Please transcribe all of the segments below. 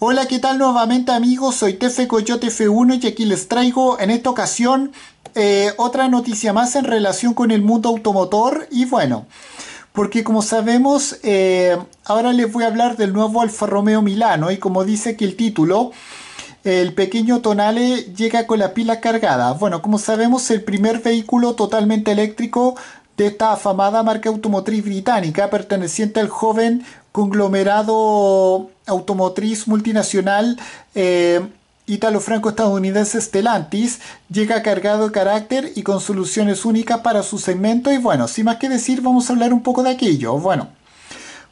Hola, ¿qué tal nuevamente amigos? Soy Tefe Coyote F1 y aquí les traigo en esta ocasión eh, otra noticia más en relación con el mundo automotor y bueno, porque como sabemos, eh, ahora les voy a hablar del nuevo Alfa Romeo Milano y como dice aquí el título, el pequeño Tonale llega con la pila cargada. Bueno, como sabemos, el primer vehículo totalmente eléctrico de esta afamada marca automotriz británica perteneciente al joven conglomerado automotriz multinacional eh, italo franco estadounidense Stellantis llega cargado de carácter y con soluciones únicas para su segmento y bueno, sin más que decir vamos a hablar un poco de aquello. Bueno,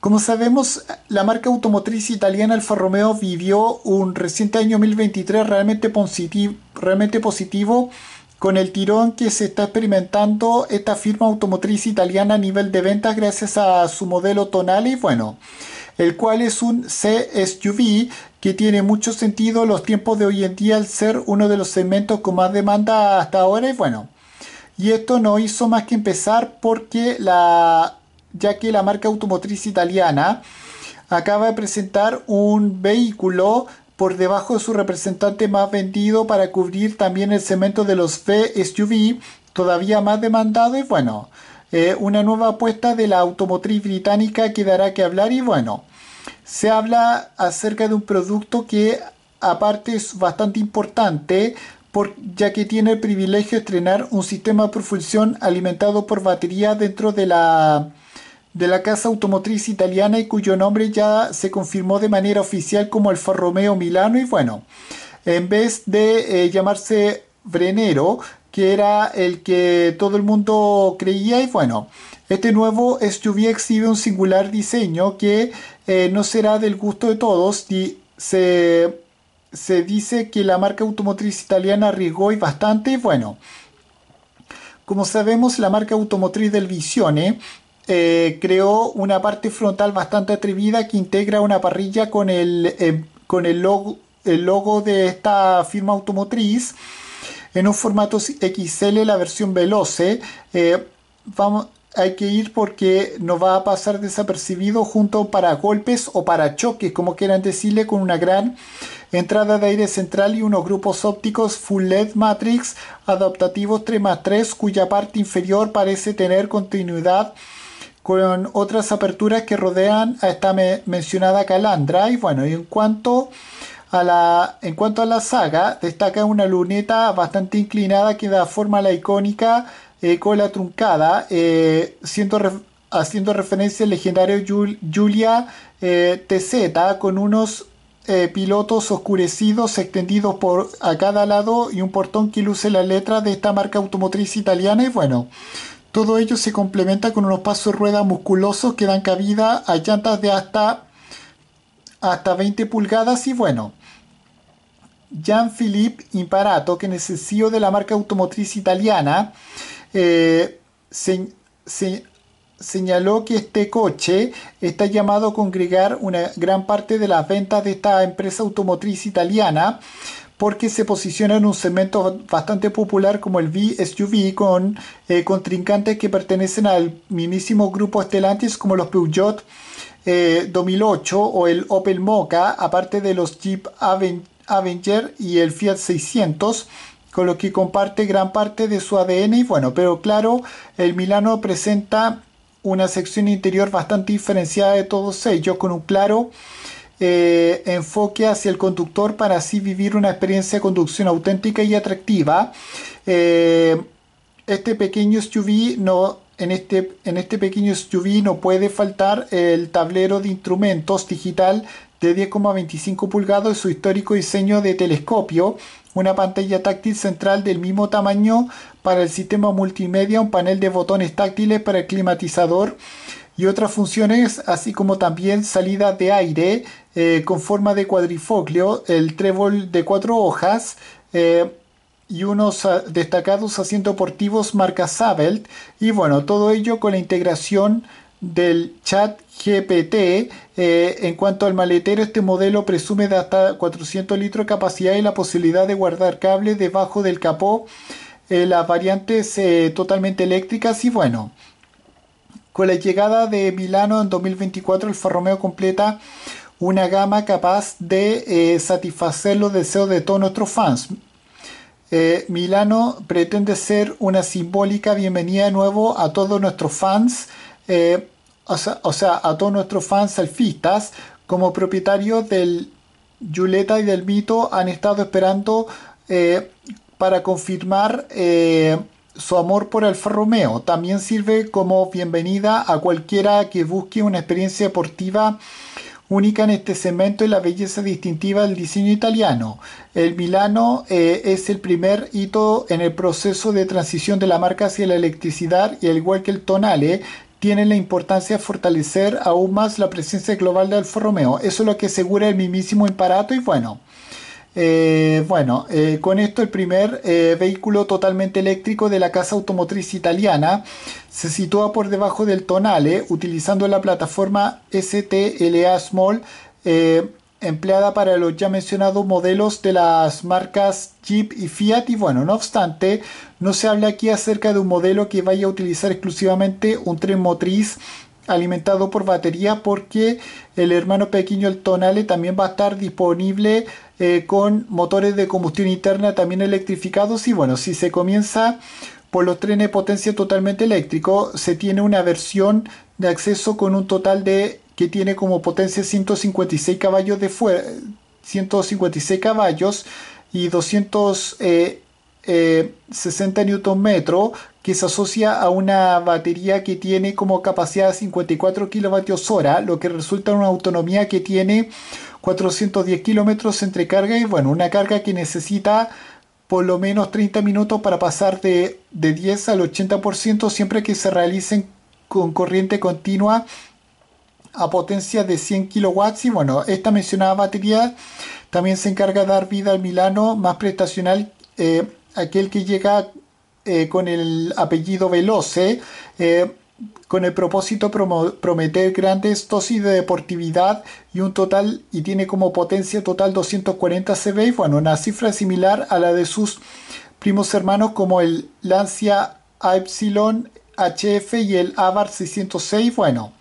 como sabemos, la marca automotriz italiana Alfa Romeo vivió un reciente año 2023 realmente positivo con el tirón que se está experimentando esta firma automotriz italiana a nivel de ventas gracias a su modelo Tonale, bueno, el cual es un CSUV que tiene mucho sentido los tiempos de hoy en día al ser uno de los segmentos con más demanda hasta ahora y bueno, y esto no hizo más que empezar porque la ya que la marca automotriz italiana acaba de presentar un vehículo por debajo de su representante más vendido para cubrir también el cemento de los FE suv todavía más demandado y bueno, eh, una nueva apuesta de la automotriz británica que dará que hablar y bueno, se habla acerca de un producto que aparte es bastante importante por, ya que tiene el privilegio de estrenar un sistema de propulsión alimentado por batería dentro de la de la casa automotriz italiana y cuyo nombre ya se confirmó de manera oficial como Alfa Romeo Milano y bueno, en vez de eh, llamarse Brenero, que era el que todo el mundo creía y bueno, este nuevo SUV exhibe un singular diseño que eh, no será del gusto de todos y se, se dice que la marca automotriz italiana arriesgó y bastante y bueno. Como sabemos, la marca automotriz del Visione eh, creó una parte frontal bastante atrevida que integra una parrilla con el, eh, con el logo, el logo de esta firma automotriz en un formato XL, la versión Veloce. Eh. vamos, hay que ir porque nos va a pasar desapercibido junto para golpes o para choques, como quieran decirle, con una gran entrada de aire central y unos grupos ópticos full LED matrix adaptativos 3 más 3 cuya parte inferior parece tener continuidad con otras aperturas que rodean a esta mencionada calandra. Y bueno, y en cuanto a la, en cuanto a la saga, destaca una luneta bastante inclinada que da forma a la icónica eh, cola truncada, eh, haciendo referencia al legendario Giulia Julia eh, TZ con unos pilotos oscurecidos extendidos por a cada lado y un portón que luce la letra de esta marca automotriz italiana. Y bueno, todo ello se complementa con unos pasos de rueda musculosos que dan cabida a llantas de hasta, hasta 20 pulgadas y bueno. Jean-Philippe Imparato, que es el CEO de la marca automotriz italiana, eh, señaló que este coche está llamado a congregar una gran parte de las ventas de esta empresa automotriz italiana, porque se posiciona en un segmento bastante popular como el V-SUV con eh, contrincantes que pertenecen al mismísimo grupo Stellantis como los Peugeot 2008 eh, o el Opel Mocha, aparte de los Jeep Avenger y el Fiat 600 con lo que comparte gran parte de su ADN y bueno, pero claro, el Milano presenta una sección interior bastante diferenciada de todos ellos, con un claro eh, enfoque hacia el conductor para así vivir una experiencia de conducción auténtica y atractiva. Eh, este pequeño SUV no en este, en este pequeño SUV no puede faltar el tablero de instrumentos digital de 10,25 pulgadas y su histórico diseño de telescopio, una pantalla táctil central del mismo tamaño para el sistema multimedia, un panel de botones táctiles para el climatizador, y otras funciones, así como también salida de aire eh, con forma de cuadrifoglio, el trébol de cuatro hojas eh, y unos ah, destacados asientos deportivos marca Sabelt. Y bueno, todo ello con la integración del chat GPT. Eh, en cuanto al maletero, este modelo presume de hasta 400 litros de capacidad y la posibilidad de guardar cable debajo del capó. las variantes totalmente eléctricas y bueno, con la llegada de Milano en 2024, el Romeo completa una gama capaz de eh, satisfacer los deseos de todos nuestros fans. Eh, Milano pretende ser una simbólica bienvenida de nuevo a todos nuestros fans, eh, o, sea, a todos nuestros fans selfistas, como propietarios del Yuleta y del Mito han estado esperando para confirmar su amor por Alfa Romeo también sirve como bienvenida a cualquiera que busque una experiencia deportiva única en este segmento y la belleza distintiva del diseño italiano. El Milano eh, es el primer hito en el proceso de transición de la marca hacia la electricidad y al igual que el Tonale, tiene la importancia de fortalecer aún más la presencia global de Alfa Romeo. Eso es lo que asegura el mismísimo imparato y bueno. Eh, bueno, eh, con esto el primer eh, vehículo totalmente eléctrico de la casa automotriz italiana se sitúa por debajo del Tonale utilizando la plataforma STLA Small empleada para los ya mencionados modelos de las marcas Jeep y Fiat y bueno, no obstante, no se habla aquí acerca de un modelo que vaya a utilizar exclusivamente un tren motriz alimentado por batería porque el hermano pequeño el Tonale también va a estar disponible eh, con motores de combustión interna también electrificados y bueno si se comienza por los trenes de potencia totalmente eléctrico se tiene una versión de acceso con un total de que tiene como potencia 156 caballos de fuerza 156 caballos y 200 60 eh, Nm que se asocia a una batería que tiene como capacidad 54 kWh, lo que resulta en una autonomía que tiene 410 km entre carga y bueno, una carga que necesita por lo menos 30 minutos para pasar de, 10 al 80% siempre que se realicen con corriente continua a potencia de 100 kW y bueno, esta mencionada batería también se encarga de dar vida al Milano más prestacional eh, aquel que llega eh, con el apellido Veloce, eh, eh, con el propósito prometer grandes dosis de deportividad y un total y tiene como potencia total 240 CB bueno, una cifra similar a la de sus primos hermanos como el Lancia Epsilon HF y el Avar 606. Bueno,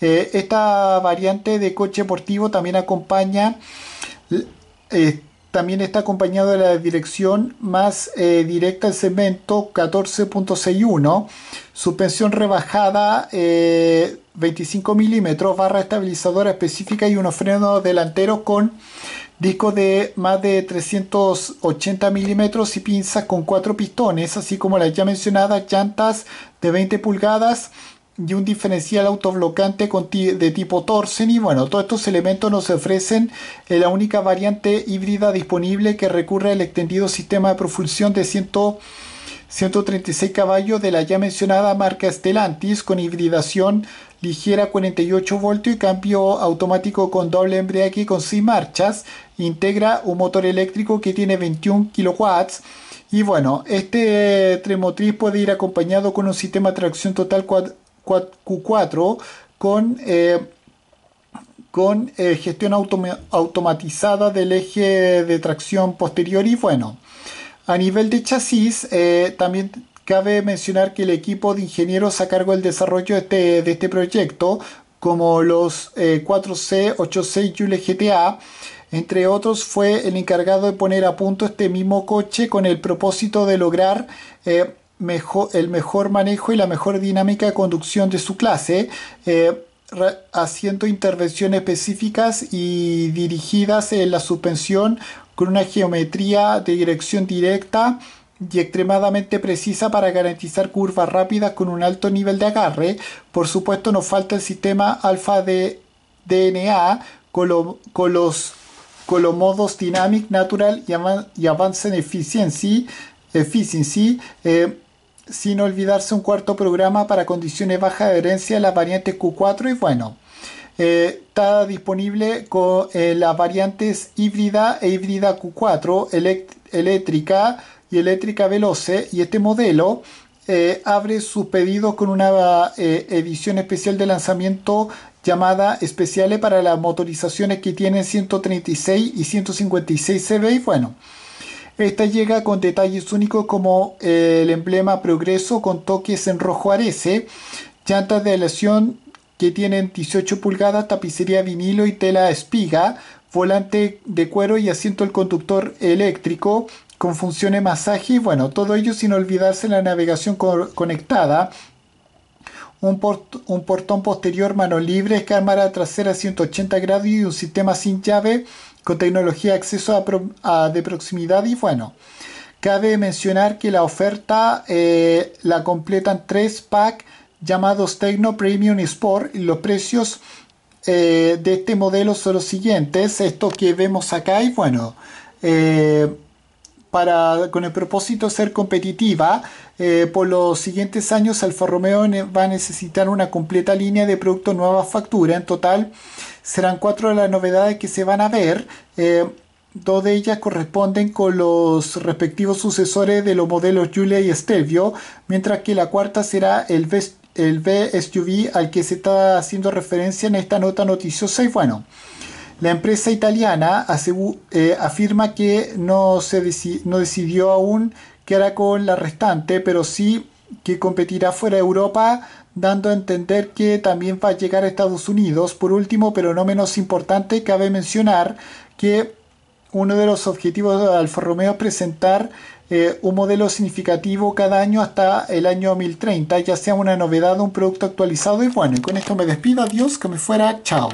esta variante de coche deportivo también acompaña también está acompañado de la dirección más eh, directa al segmento 14.61, suspensión rebajada 25 eh, milímetros, barra estabilizadora específica y unos frenos delanteros con disco de más de 380 milímetros y pinzas con cuatro pistones, así como las ya mencionadas llantas de 20 pulgadas y un diferencial autoblocante de tipo Torsen y bueno, todos estos elementos nos ofrecen eh, la única variante híbrida disponible que recurre al extendido sistema de propulsión de 100, 136 caballos de la ya mencionada marca Stellantis con hibridación ligera 48 voltios y cambio automático con doble embrague con 6 marchas. Integra un motor eléctrico que tiene 21 kilowatts. Y bueno, este eh, tremotriz puede ir acompañado con un sistema de tracción total 4 Q4 con, eh, con eh, gestión automatizada del eje de tracción posterior. Y bueno, a nivel de chasis, eh, también cabe mencionar que el equipo de ingenieros a cargo del desarrollo de este, este proyecto, como los 4C, 8C y Yule GTA, entre otros, fue el encargado de poner a punto este mismo coche con el propósito de lograr mejor, el mejor manejo y la mejor dinámica de conducción de su clase, eh, haciendo intervenciones específicas y dirigidas en la suspensión con una geometría de dirección directa y extremadamente precisa para garantizar curvas rápidas con un alto nivel de agarre. Por supuesto nos falta el sistema alfa de DNA con, los, con modos Dynamic, Natural y, avance Efficiency, efficiency eh, sin olvidarse un cuarto programa para condiciones baja de herencia de las variantes Q4 y bueno, eh, está disponible con eh, las variantes híbrida e híbrida Q4, eléctrica y eléctrica veloce y este modelo eh, abre sus pedidos con una edición especial de lanzamiento llamada especiales para las motorizaciones que tienen 136 y 156 CV y bueno esta llega con detalles únicos como eh, el emblema Progreso con toques en rojo arece, llantas de aleación que tienen 18 pulgadas, tapicería vinilo y tela espiga, volante de cuero y asiento del conductor eléctrico con funciones masaje y bueno, todo ello sin olvidarse la navegación conectada. Un, portón posterior mano libre, cámara trasera 180 grados y un sistema sin llave con tecnología de acceso de proximidad y bueno. Cabe mencionar que la oferta eh, la completan tres packs llamados Tecno Premium Sport y los precios eh, de este modelo son los siguientes. Esto que vemos acá y bueno, eh, para, con el propósito de ser competitiva, eh, por los siguientes años Alfa Romeo va a necesitar una completa línea de productos nueva factura. En total serán cuatro de las novedades que se van a ver. Eh, dos de ellas corresponden con los respectivos sucesores de los modelos Giulia y Stelvio, mientras que la cuarta será el, v, el al que se está haciendo referencia en esta nota noticiosa. Y bueno, la empresa italiana eh, afirma que no, se no decidió aún que hará con la restante, pero sí que competirá fuera de Europa, dando a entender que también va a llegar a Estados Unidos. Por último, pero no menos importante, cabe mencionar que uno de los objetivos de Alfa Romeo es presentar eh, un modelo significativo cada año hasta el año 2030, ya sea una novedad, o un producto actualizado. Y bueno, y con esto me despido, adiós, que me fuera, chao.